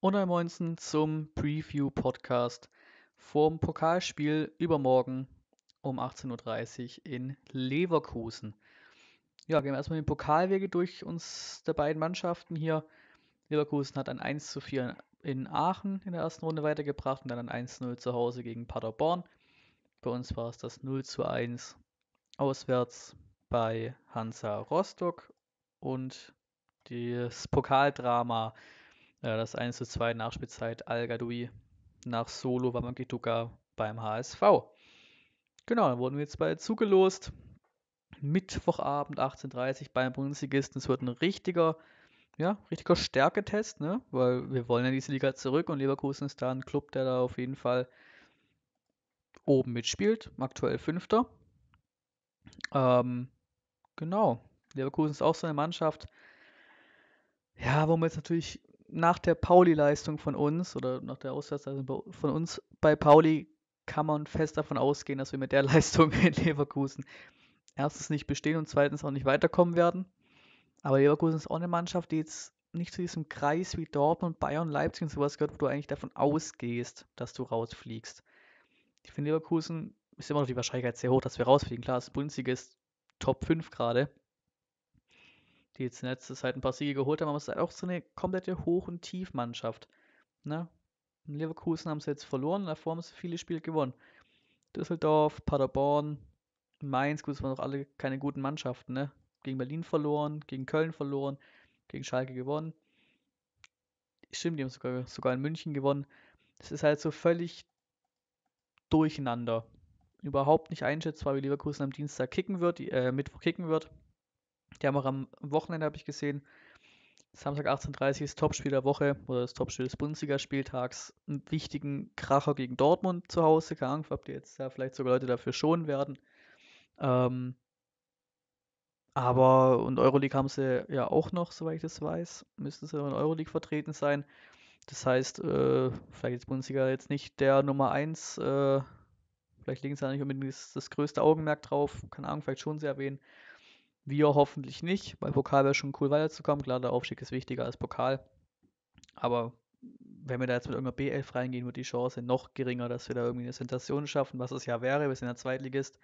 Und ein Moinsen zum Preview-Podcast vorm Pokalspiel übermorgen um 18.30 Uhr in Leverkusen. Ja, gehen wir erstmal den Pokalwege durch uns der beiden Mannschaften hier. Leverkusen hat ein 1 zu 4 in Aachen in der ersten Runde weitergebracht und dann ein 1-0 zu Hause gegen Paderborn. Bei uns war es das 0 zu 1 auswärts bei Hansa Rostock und das Pokaldrama äh, das 1 zu 2 Nachspielzeit Al-Gadoui nach Solo Wamangituka beim HSV. Genau, dann wurden wir jetzt bald zugelost. Mittwochabend 18.30 Uhr beim Bundesligisten. Es wird ein richtiger, ja, richtiger Stärketest, ne? weil wir wollen ja diese Liga zurück und Leverkusen ist da ein Club, der da auf jeden Fall oben mitspielt. Aktuell Fünfter. Ähm, genau. Leverkusen ist auch so eine Mannschaft, ja, wo man jetzt natürlich nach der Pauli-Leistung von uns oder nach der Auswärtsleistung also von uns bei Pauli kann man fest davon ausgehen, dass wir mit der Leistung in Leverkusen erstens nicht bestehen und zweitens auch nicht weiterkommen werden. Aber Leverkusen ist auch eine Mannschaft, die jetzt nicht zu diesem Kreis wie Dortmund, Bayern, Leipzig und sowas gehört, wo du eigentlich davon ausgehst, dass du rausfliegst. Ich finde, Leverkusen ist immer noch die Wahrscheinlichkeit sehr hoch, dass wir rausfliegen. Klar, das Bundesliga ist Top 5 gerade die jetzt in letzter Zeit ein paar Siege geholt haben, aber es ist halt auch so eine komplette Hoch- und Tiefmannschaft. Ne? In Leverkusen haben sie jetzt verloren, davor haben sie viele Spiele gewonnen. Düsseldorf, Paderborn, Mainz, gut, es waren doch alle keine guten Mannschaften, ne? Gegen Berlin verloren, gegen Köln verloren, gegen Schalke gewonnen. Stimmt, die haben sogar, sogar in München gewonnen. Es ist halt so völlig durcheinander. Überhaupt nicht einschätzbar, wie Leverkusen am Dienstag kicken wird, äh, Mittwoch kicken wird. Die haben auch am Wochenende, habe ich gesehen, Samstag 18.30 Uhr ist Topspiel der Woche oder das Topspiel des Bundesligaspieltags. Einen wichtigen Kracher gegen Dortmund zu Hause. Keine Ahnung, ob die jetzt ja vielleicht sogar Leute dafür schonen werden. Ähm, aber und Euroleague haben sie ja auch noch, soweit ich das weiß. Müssen sie in Euroleague vertreten sein. Das heißt, äh, vielleicht ist Bundesliga jetzt nicht der Nummer 1. Äh, vielleicht legen sie da nicht unbedingt das, das größte Augenmerk drauf. Keine Ahnung, vielleicht schon sie erwähnen. Wir hoffentlich nicht, weil Pokal wäre schon cool weiterzukommen. Klar, der Aufstieg ist wichtiger als Pokal. Aber wenn wir da jetzt mit irgendeiner B11 reingehen, wird die Chance noch geringer, dass wir da irgendwie eine Sensation schaffen, was es ja wäre. Wir sind der Zweitligist,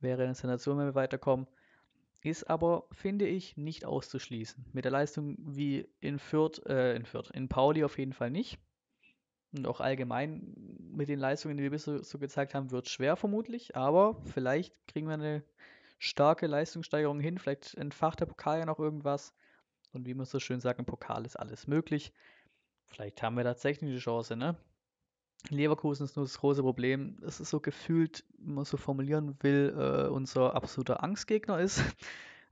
wäre eine Sensation, wenn wir weiterkommen. Ist aber, finde ich, nicht auszuschließen. Mit der Leistung wie in Fürth, äh, in Fürth, in Pauli auf jeden Fall nicht. Und auch allgemein mit den Leistungen, die wir bisher so gezeigt haben, wird es schwer vermutlich. Aber vielleicht kriegen wir eine starke Leistungssteigerung hin. Vielleicht entfacht der Pokal ja noch irgendwas. Und wie man so schön sagt, im Pokal ist alles möglich. Vielleicht haben wir da technische Chance, ne? Leverkusen ist nur das große Problem. Es ist so gefühlt, wenn man so formulieren will, äh, unser absoluter Angstgegner ist.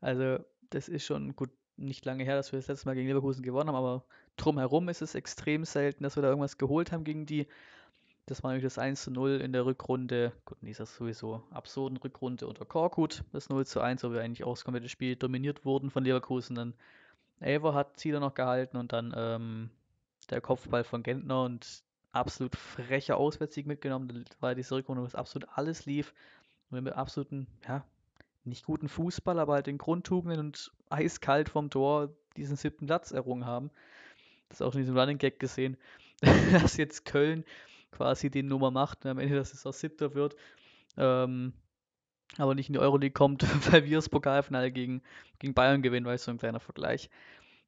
Also, das ist schon gut, nicht lange her, dass wir das letzte Mal gegen Leverkusen gewonnen haben, aber drumherum ist es extrem selten, dass wir da irgendwas geholt haben gegen die. Das war nämlich das 1 zu 0 in der Rückrunde. Gut, in das sowieso absurden Rückrunde unter Korkut. Das 0 zu 1, wo wir eigentlich auch das komplette Spiel dominiert wurden von Leverkusen. Dann Elver hat Zieler noch gehalten und dann ähm, der Kopfball von Gentner und absolut frecher Auswärtssieg mitgenommen, war diese Rückrunde, wo was absolut alles lief. Und mit absoluten, ja, nicht guten Fußball, aber halt den Grundtugenden und eiskalt vom Tor diesen siebten Platz errungen haben. Das ist auch in diesem Running Gag gesehen, dass jetzt Köln quasi die Nummer macht und am Ende, dass es auch siebter wird. Ähm, aber nicht in die Euroleague kommt, weil wir das Pokalfinale gegen, gegen Bayern gewinnen, weil so ein kleiner Vergleich.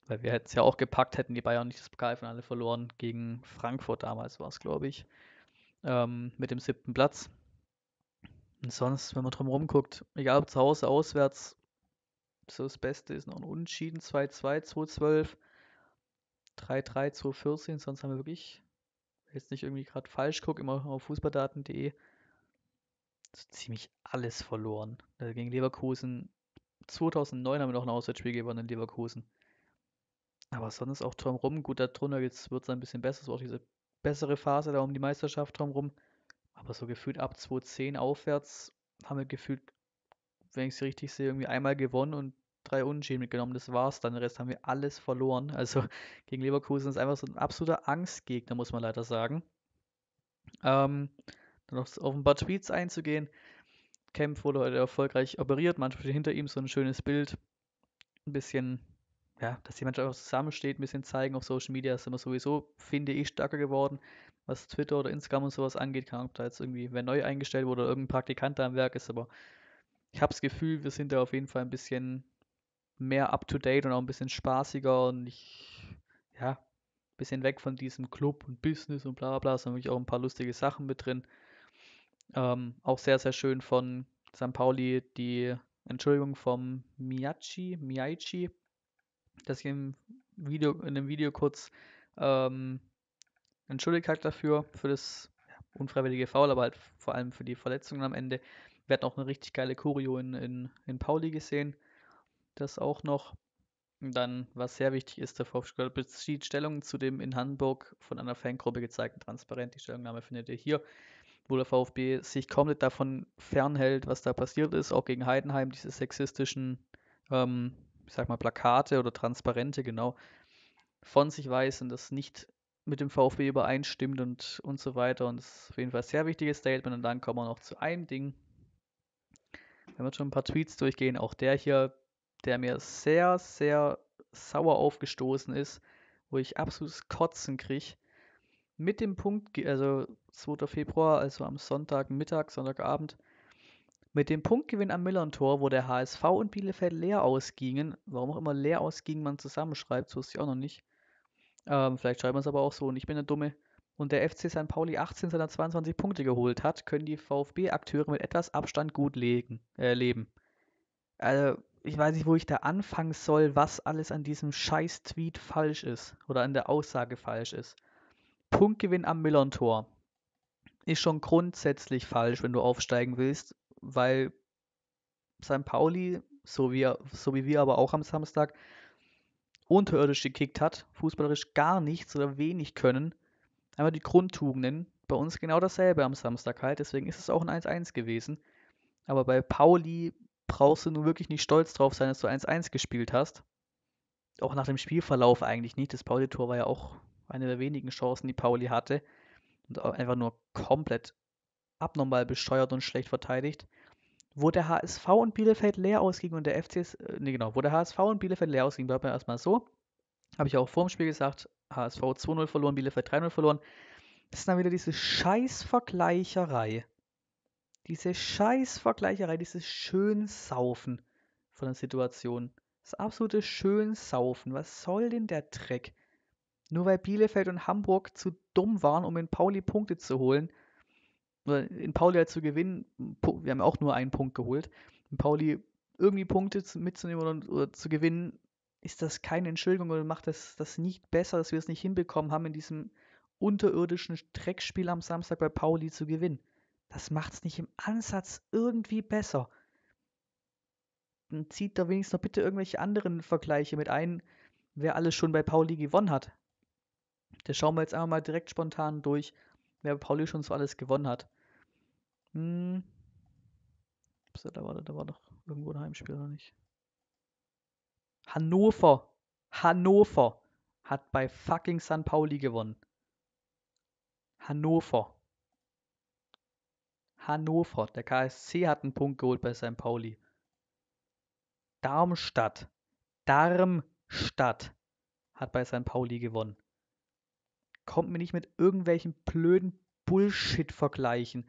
Weil wir hätten es ja auch gepackt, hätten die Bayern nicht das Pokalfinale verloren gegen Frankfurt damals war es, glaube ich. Ähm, mit dem siebten Platz. Und sonst, wenn man drum rumguckt, egal ob zu Hause, auswärts, so das Beste ist noch ein Unentschieden, 2-2, 2-12, 3-3, 2-14, sonst haben wir wirklich jetzt nicht irgendwie gerade falsch gucke, immer auf fußballdaten.de, so ziemlich alles verloren. Gegen Leverkusen 2009 haben wir noch ein Auswärtsspiel gewonnen in Leverkusen. Aber sonst auch Tom Rum, gut, darunter jetzt wird es ein bisschen besser. Es war auch diese bessere Phase da um die Meisterschaft Tom Rum. Aber so gefühlt ab 2010 aufwärts haben wir gefühlt, wenn ich es richtig sehe, irgendwie einmal gewonnen und drei Unentschieden mitgenommen, das war's dann. Den Rest haben wir alles verloren. Also gegen Leverkusen ist einfach so ein absoluter Angstgegner, muss man leider sagen. Ähm, dann noch auf ein paar Tweets einzugehen. Kempf wurde heute erfolgreich operiert, manchmal steht hinter ihm so ein schönes Bild. Ein bisschen, ja, dass die Mannschaft einfach zusammensteht, ein bisschen zeigen auf Social Media, ist immer sowieso, finde ich, stärker geworden. Was Twitter oder Instagram und sowas angeht, kann ob da jetzt irgendwie wer neu eingestellt wurde oder irgendein Praktikant da am Werk ist, aber ich habe das Gefühl, wir sind da auf jeden Fall ein bisschen mehr up-to-date und auch ein bisschen spaßiger und ich, ja, ein bisschen weg von diesem Club und Business und bla bla bla, sondern wirklich auch ein paar lustige Sachen mit drin. Ähm, auch sehr, sehr schön von St. Pauli die Entschuldigung vom Miyachi, Miyachi, dass ich im Video, in dem Video kurz ähm, entschuldigt habe halt dafür, für das unfreiwillige Foul, aber halt vor allem für die Verletzungen am Ende. Wir hatten auch eine richtig geile Choreo in, in, in Pauli gesehen das auch noch. Und dann, was sehr wichtig ist, der VfB bezieht Stellung zu dem in Hamburg von einer Fangruppe gezeigten Transparent. Die Stellungnahme findet ihr hier, wo der VfB sich komplett davon fernhält, was da passiert ist, auch gegen Heidenheim, diese sexistischen, ähm, ich sag mal, Plakate oder Transparente, genau, von sich weiß und das nicht mit dem VfB übereinstimmt und, und so weiter. Und das ist auf jeden Fall ein sehr wichtiges Statement. Und dann kommen wir noch zu einem Ding. Wenn wir schon ein paar Tweets durchgehen, auch der hier der mir sehr, sehr sauer aufgestoßen ist, wo ich absolutes Kotzen kriege. Mit dem Punkt, also 2. Februar, also am Sonntagmittag, Sonntagabend, mit dem Punktgewinn am Millern-Tor, wo der HSV und Bielefeld leer ausgingen, warum auch immer leer ausgingen man zusammenschreibt, so wusste ich auch noch nicht. Ähm, vielleicht schreibt man es aber auch so und ich bin der Dumme. Und der FC St. Pauli 18 seiner 22 Punkte geholt hat, können die VfB-Akteure mit etwas Abstand gut legen, äh, leben. Also, ich weiß nicht, wo ich da anfangen soll, was alles an diesem Scheiß-Tweet falsch ist oder an der Aussage falsch ist. Punktgewinn am Millern-Tor ist schon grundsätzlich falsch, wenn du aufsteigen willst, weil St. Pauli, so wie, so wie wir aber auch am Samstag, unterirdisch gekickt hat, fußballerisch gar nichts oder wenig können. Einmal die Grundtugenden, bei uns genau dasselbe am Samstag halt, deswegen ist es auch ein 1-1 gewesen. Aber bei Pauli brauchst du nun wirklich nicht stolz drauf sein, dass du 1-1 gespielt hast. Auch nach dem Spielverlauf eigentlich nicht. Das Pauli-Tor war ja auch eine der wenigen Chancen, die Pauli hatte. Und einfach nur komplett abnormal bescheuert und schlecht verteidigt. Wo der HSV und Bielefeld leer ausgingen und der FC, äh, nee genau, wo der HSV und Bielefeld leer ausgingen, bleibt mir erstmal so. Habe ich auch vor dem Spiel gesagt, HSV 2-0 verloren, Bielefeld 3-0 verloren. Das ist dann wieder diese Scheißvergleicherei. Diese Scheißvergleicherei, dieses Schönsaufen von der Situation. Das absolute Schönsaufen. Was soll denn der Dreck? Nur weil Bielefeld und Hamburg zu dumm waren, um in Pauli Punkte zu holen, oder in Pauli halt zu gewinnen, wir haben auch nur einen Punkt geholt, in Pauli irgendwie Punkte mitzunehmen oder, oder zu gewinnen, ist das keine Entschuldigung oder macht das, das nicht besser, dass wir es nicht hinbekommen haben, in diesem unterirdischen Dreckspiel am Samstag bei Pauli zu gewinnen. Das macht es nicht im Ansatz irgendwie besser. Dann zieht da wenigstens noch bitte irgendwelche anderen Vergleiche mit ein, wer alles schon bei Pauli gewonnen hat. Das schauen wir jetzt einfach mal direkt spontan durch, wer bei Pauli schon so alles gewonnen hat. Hm. da, war, da war doch irgendwo ein Heimspiel, oder nicht? Hannover. Hannover hat bei fucking San Pauli gewonnen. Hannover. Hannover. Der KSC hat einen Punkt geholt bei St. Pauli. Darmstadt. Darmstadt hat bei St. Pauli gewonnen. Kommt mir nicht mit irgendwelchen blöden Bullshit vergleichen,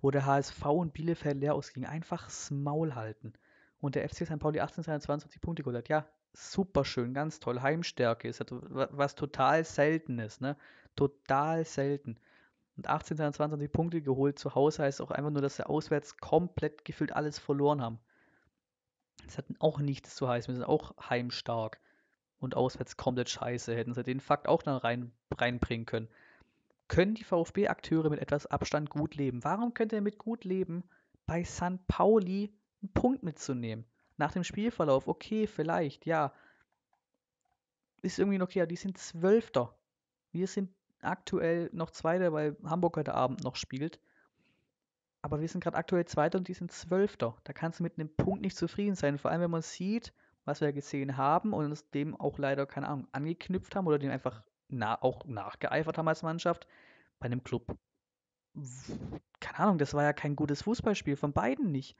wo der HSV und Bielefeld leer ausgingen. Einfachs Maul halten. Und der FC St. Pauli 1822 Punkte geholt hat. Ja, super schön, ganz toll. Heimstärke ist also was total selten ist, ne? Total selten und 18 seiner 22 Punkte geholt. Zu Hause heißt auch einfach nur, dass sie auswärts komplett gefühlt alles verloren haben. Das hat auch nichts zu heißen. Wir sind auch heimstark und auswärts komplett scheiße. Hätten sie den Fakt auch dann rein, reinbringen können. Können die VfB-Akteure mit etwas Abstand gut leben? Warum könnte er mit gut leben, bei San Pauli einen Punkt mitzunehmen? Nach dem Spielverlauf, okay, vielleicht, ja. Ist irgendwie okay, aber die sind Zwölfter. Wir sind aktuell noch Zweiter, weil Hamburg heute Abend noch spielt. Aber wir sind gerade aktuell Zweiter und die sind Zwölfter. Da kannst du mit einem Punkt nicht zufrieden sein. Vor allem, wenn man sieht, was wir gesehen haben und uns dem auch leider, keine Ahnung, angeknüpft haben oder dem einfach na auch nachgeeifert haben als Mannschaft bei einem Club. Keine Ahnung, das war ja kein gutes Fußballspiel, von beiden nicht.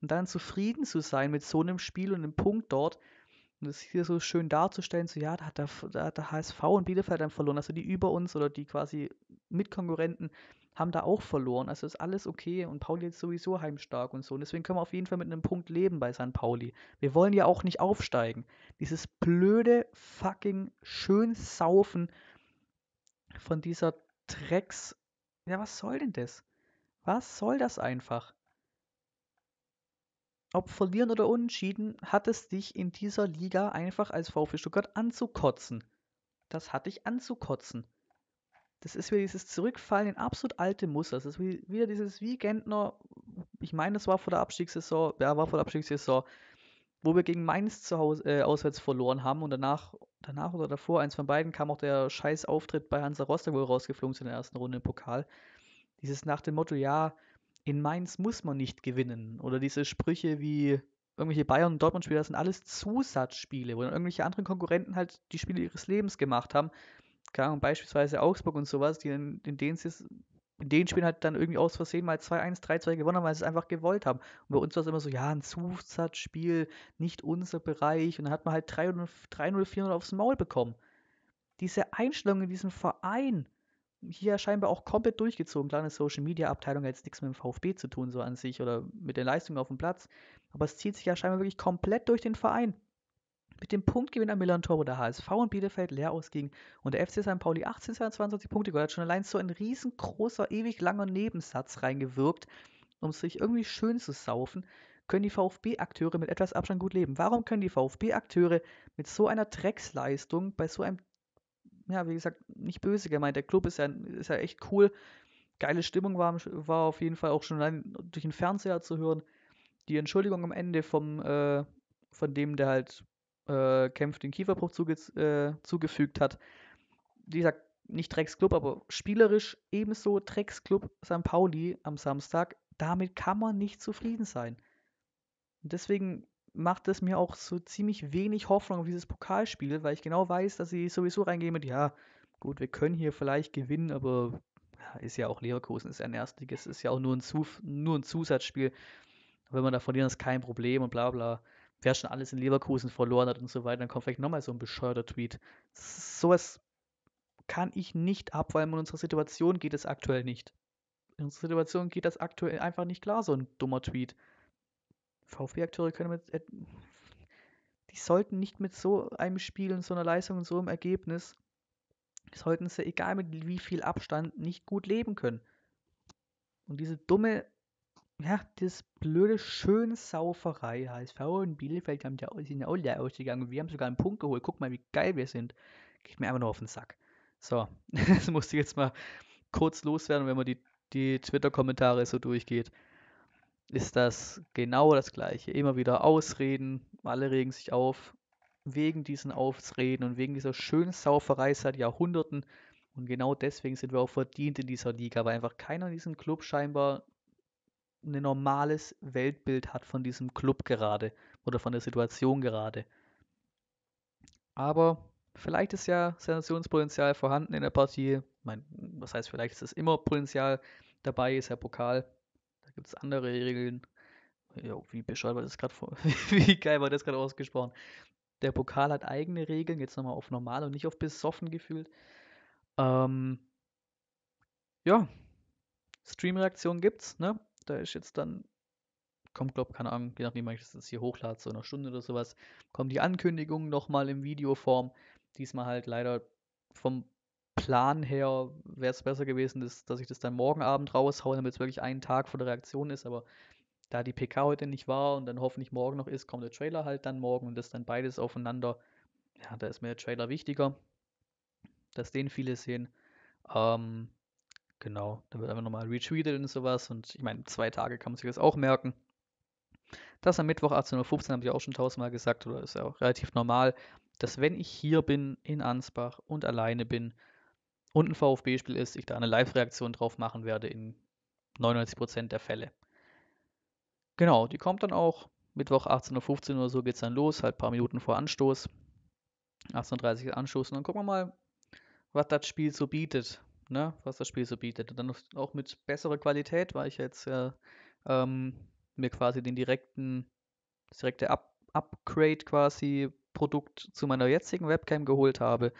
Und dann zufrieden zu sein mit so einem Spiel und einem Punkt dort, und das hier so schön darzustellen, so ja, da hat der, da hat der HSV und Bielefeld dann verloren, also die über uns oder die quasi Mitkonkurrenten haben da auch verloren. Also ist alles okay und Pauli ist sowieso heimstark und so. Und deswegen können wir auf jeden Fall mit einem Punkt leben bei San Pauli. Wir wollen ja auch nicht aufsteigen. Dieses blöde fucking Schönsaufen von dieser Drecks. Ja, was soll denn das? Was soll das einfach? ob verlieren oder unentschieden, hat es dich in dieser Liga einfach als VfB Stuttgart anzukotzen. Das hat dich anzukotzen. Das ist wieder dieses Zurückfallen in absolut alte Muster. Das ist wieder dieses wie Gentner, ich meine, das war vor der Abstiegssaison, ja, war vor der Abstiegssaison, wo wir gegen Mainz zu Hause, äh, auswärts verloren haben und danach, danach oder davor, eins von beiden, kam auch der scheiß Auftritt bei Hansa Rostock, wo wir rausgeflogen sind in der ersten Runde im Pokal. Dieses nach dem Motto, ja, in Mainz muss man nicht gewinnen. Oder diese Sprüche wie irgendwelche Bayern- und Dortmund-Spieler, das sind alles Zusatzspiele, wo dann irgendwelche anderen Konkurrenten halt die Spiele ihres Lebens gemacht haben. Keine Ahnung, beispielsweise Augsburg und sowas, die in, in denen es in den Spielen halt dann irgendwie aus Versehen mal 2-1, 3-2 gewonnen haben, weil sie es einfach gewollt haben. Und bei uns war es immer so, ja, ein Zusatzspiel, nicht unser Bereich. Und dann hat man halt 3-0, 4-0 aufs Maul bekommen. Diese Einstellung in diesem Verein, hier scheinbar auch komplett durchgezogen. Klar, eine Social-Media-Abteilung hat jetzt nichts mit dem VfB zu tun, so an sich, oder mit den Leistungen auf dem Platz. Aber es zieht sich ja scheinbar wirklich komplett durch den Verein. Mit dem Punktgewinn am Milan Tor, wo der HSV und Bielefeld leer ausging und der FC St. Pauli 18 22 Punkte geholt hat, schon allein so ein riesengroßer, ewig langer Nebensatz reingewirkt, um sich irgendwie schön zu saufen, können die VfB-Akteure mit etwas Abstand gut leben. Warum können die VfB-Akteure mit so einer Drecksleistung bei so einem ja, wie gesagt, nicht böse gemeint. Der Club ist ja, ist ja echt cool. Geile Stimmung war, war auf jeden Fall auch schon allein durch den Fernseher zu hören. Die Entschuldigung am Ende vom, äh, von dem, der halt äh, Kempf den Kieferbruch zuge äh, zugefügt hat. Wie gesagt, nicht Drecksclub, aber spielerisch ebenso Drecksclub St. Pauli am Samstag. Damit kann man nicht zufrieden sein. Und deswegen macht es mir auch so ziemlich wenig Hoffnung auf dieses Pokalspiel, weil ich genau weiß, dass sie sowieso reingehen mit, ja, gut, wir können hier vielleicht gewinnen, aber ist ja auch Leverkusen, ist ja ein Erstliges, ist ja auch nur ein, Zus nur ein Zusatzspiel. Wenn man da verlieren, ist kein Problem und bla bla. Wer schon alles in Leverkusen verloren hat und so weiter, dann kommt vielleicht nochmal so ein bescheuerter Tweet. Sowas kann ich nicht ab, weil in unserer Situation geht es aktuell nicht. In unserer Situation geht das aktuell einfach nicht klar, so ein dummer Tweet. VfB-Akteure können mit, äh, die sollten nicht mit so einem Spiel und so einer Leistung und so einem Ergebnis, sollten sie, egal mit wie viel Abstand, nicht gut leben können. Und diese dumme, ja, das blöde Schönsauferei, HSV und Bielefeld haben ja, sind ja auch leer ausgegangen. Wir haben sogar einen Punkt geholt. Guck mal, wie geil wir sind. Geht mir einfach nur auf den Sack. So, das musste ich jetzt mal kurz loswerden, wenn man die, die Twitter-Kommentare so durchgeht ist das genau das Gleiche. Immer wieder Ausreden, alle regen sich auf, wegen diesen Aufreden und wegen dieser schönen Sauferei seit Jahrhunderten. Und genau deswegen sind wir auch verdient in dieser Liga, weil einfach keiner in diesem Club scheinbar ein normales Weltbild hat von diesem Club gerade oder von der Situation gerade. Aber vielleicht ist ja Sensationspotenzial vorhanden in der Partie. Mein, was heißt, vielleicht ist es immer Potenzial dabei, ist ja Pokal gibt es andere Regeln. Ja, wie bescheuert war das gerade Wie geil war das gerade ausgesprochen? Der Pokal hat eigene Regeln, jetzt nochmal auf normal und nicht auf besoffen gefühlt. Ähm, ja, Streamreaktion reaktion gibt's, ne? Da ist jetzt dann, kommt, glaub, keine Ahnung, je nachdem, wie ich das jetzt hier hochlade, so einer Stunde oder sowas, kommen die Ankündigungen nochmal in Videoform. Diesmal halt leider vom Plan her wäre es besser gewesen, dass, dass ich das dann morgen Abend raushaue, damit es wirklich einen Tag vor der Reaktion ist. Aber da die PK heute nicht war und dann hoffentlich morgen noch ist, kommt der Trailer halt dann morgen und das dann beides aufeinander. Ja, da ist mir der Trailer wichtiger, dass den viele sehen. Ähm, genau, da wird einfach nochmal retweetet und sowas. Und ich meine, zwei Tage kann man sich das auch merken. Das am Mittwoch 18.15 Uhr habe ich auch schon tausendmal gesagt, oder ist ja auch relativ normal, dass wenn ich hier bin in Ansbach und alleine bin, und ein VfB-Spiel ist, ich da eine Live-Reaktion drauf machen werde in 99% der Fälle. Genau, die kommt dann auch. Mittwoch 18.15 Uhr oder so geht es dann los, halt ein paar Minuten vor Anstoß. 18.30 Uhr Anstoß und dann gucken wir mal, was das Spiel so bietet. Ne? Was das Spiel so bietet. Und dann auch mit besserer Qualität, weil ich jetzt äh, ähm, mir quasi den direkten, das direkte Up Upgrade quasi Produkt zu meiner jetzigen Webcam geholt habe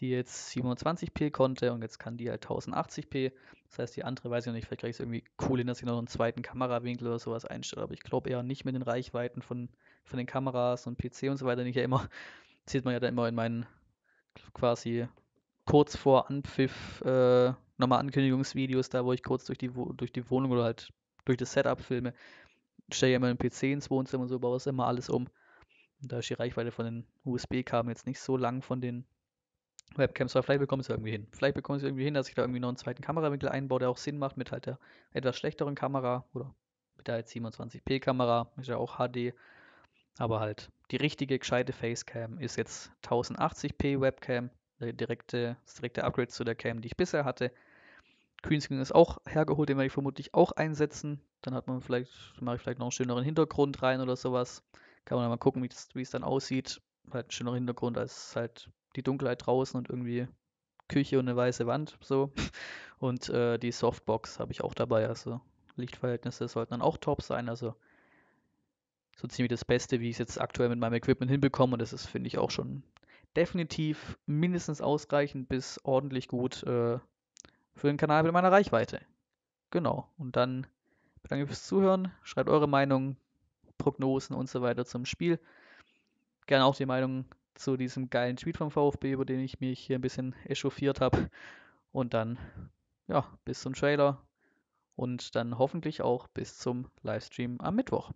die jetzt 720p konnte und jetzt kann die halt 1080p. Das heißt, die andere weiß ich noch nicht, vielleicht kriege ich es irgendwie cool hin, dass ich noch einen zweiten Kamerawinkel oder sowas einstelle, aber ich glaube eher nicht mit den Reichweiten von, von den Kameras und PC und so weiter, nicht ja immer, sieht man ja dann immer in meinen quasi kurz vor Anpfiff äh, nochmal Ankündigungsvideos, da wo ich kurz durch die, durch die Wohnung oder halt durch das Setup filme, stelle ja immer den PC ins Wohnzimmer und so, baue es immer alles um. Und da ist die Reichweite von den USB-Kabeln jetzt nicht so lang von den Webcams, aber vielleicht bekommen sie irgendwie hin. Vielleicht bekommen sie irgendwie hin, dass ich da irgendwie noch einen zweiten Kamerawinkel einbaue, der auch Sinn macht mit halt der etwas schlechteren Kamera oder mit der 27p-Kamera, halt ist ja auch HD. Aber halt die richtige, gescheite Facecam ist jetzt 1080p Webcam, äh, direkte, das direkte Upgrade zu der Cam, die ich bisher hatte. Greenscreen ist auch hergeholt, den werde ich vermutlich auch einsetzen. Dann hat man vielleicht, mache ich vielleicht noch einen schöneren Hintergrund rein oder sowas. Kann man dann mal gucken, wie es dann aussieht. Halt ein schönerer Hintergrund als halt die Dunkelheit draußen und irgendwie Küche und eine weiße Wand so. Und äh, die Softbox habe ich auch dabei. Also Lichtverhältnisse sollten dann auch top sein. Also so ziemlich das Beste, wie ich es jetzt aktuell mit meinem Equipment hinbekomme. Und das ist, finde ich, auch schon definitiv mindestens ausreichend bis ordentlich gut äh, für den Kanal mit meiner Reichweite. Genau. Und dann bedanke ich mich fürs Zuhören. Schreibt eure Meinung, Prognosen und so weiter zum Spiel. Gerne auch die Meinung zu diesem geilen Tweet vom VfB, über den ich mich hier ein bisschen echauffiert habe. Und dann, ja, bis zum Trailer und dann hoffentlich auch bis zum Livestream am Mittwoch.